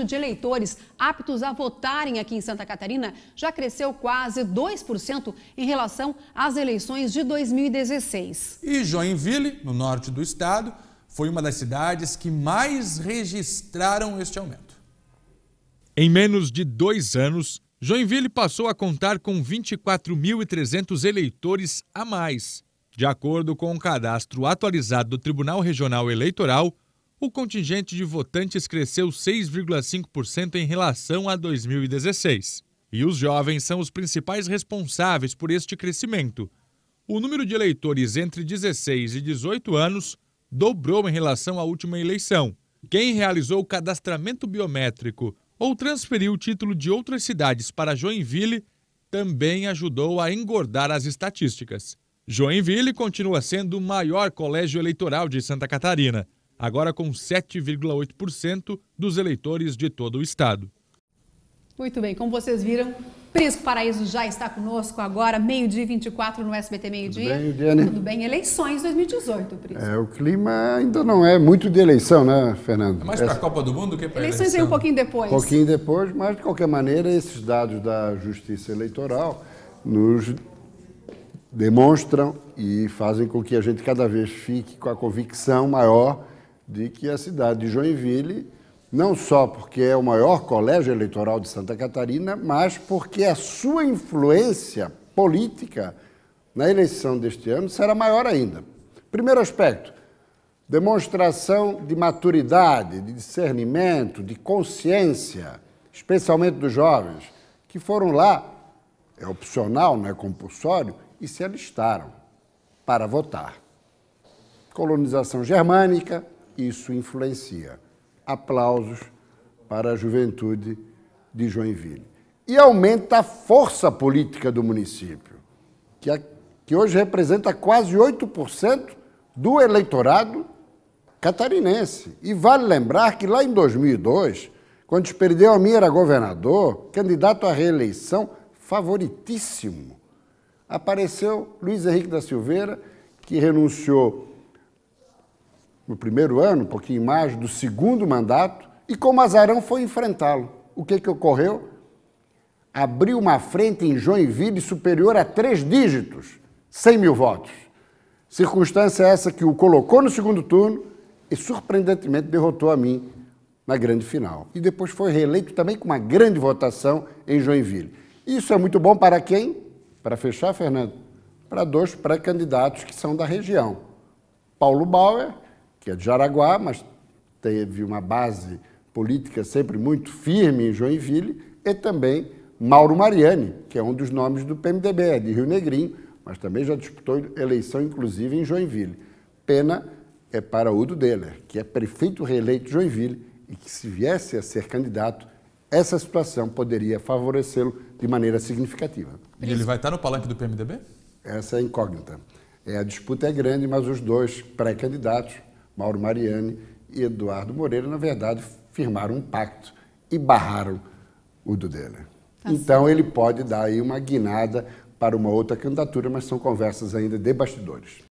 número de eleitores aptos a votarem aqui em Santa Catarina já cresceu quase 2% em relação às eleições de 2016. E Joinville, no norte do estado, foi uma das cidades que mais registraram este aumento. Em menos de dois anos, Joinville passou a contar com 24.300 eleitores a mais. De acordo com o cadastro atualizado do Tribunal Regional Eleitoral, o contingente de votantes cresceu 6,5% em relação a 2016. E os jovens são os principais responsáveis por este crescimento. O número de eleitores entre 16 e 18 anos dobrou em relação à última eleição. Quem realizou o cadastramento biométrico ou transferiu o título de outras cidades para Joinville também ajudou a engordar as estatísticas. Joinville continua sendo o maior colégio eleitoral de Santa Catarina, agora com 7,8% dos eleitores de todo o estado. Muito bem, como vocês viram, Prisco Paraíso já está conosco agora, meio-dia 24 no SBT Meio-Dia. Tudo bem, Diane? Tudo bem, eleições 2018, Prisco. É, o clima ainda não é muito de eleição, né, Fernando? É mais para a Copa do Mundo que para eleições. Eleições é um pouquinho depois. Um pouquinho depois, mas de qualquer maneira, esses dados da Justiça Eleitoral nos demonstram e fazem com que a gente cada vez fique com a convicção maior de que a cidade de Joinville, não só porque é o maior colégio eleitoral de Santa Catarina, mas porque a sua influência política na eleição deste ano será maior ainda. Primeiro aspecto, demonstração de maturidade, de discernimento, de consciência, especialmente dos jovens, que foram lá, é opcional, não é compulsório, e se alistaram para votar. Colonização germânica, isso influencia. Aplausos para a juventude de Joinville. E aumenta a força política do município, que, é, que hoje representa quase 8% do eleitorado catarinense. E vale lembrar que lá em 2002, quando Esperideu Almir era governador, candidato à reeleição, favoritíssimo, apareceu Luiz Henrique da Silveira, que renunciou no primeiro ano, um pouquinho mais, do segundo mandato, e como Azarão foi enfrentá-lo. O que, que ocorreu? Abriu uma frente em Joinville superior a três dígitos, 100 mil votos. Circunstância essa que o colocou no segundo turno e, surpreendentemente, derrotou a mim na grande final. E depois foi reeleito também com uma grande votação em Joinville. Isso é muito bom para quem? Para fechar, Fernando, para dois pré-candidatos que são da região: Paulo Bauer que é de Jaraguá, mas teve uma base política sempre muito firme em Joinville, e também Mauro Mariani, que é um dos nomes do PMDB, é de Rio Negrinho, mas também já disputou eleição, inclusive, em Joinville. Pena é para Udo Deller, que é prefeito reeleito de Joinville e que, se viesse a ser candidato, essa situação poderia favorecê-lo de maneira significativa. E ele vai estar no palanque do PMDB? Essa é incógnita. É, a disputa é grande, mas os dois pré-candidatos Mauro Mariani e Eduardo Moreira, na verdade, firmaram um pacto e barraram o do dele. Tá então certo. ele pode dar aí uma guinada para uma outra candidatura, mas são conversas ainda de bastidores.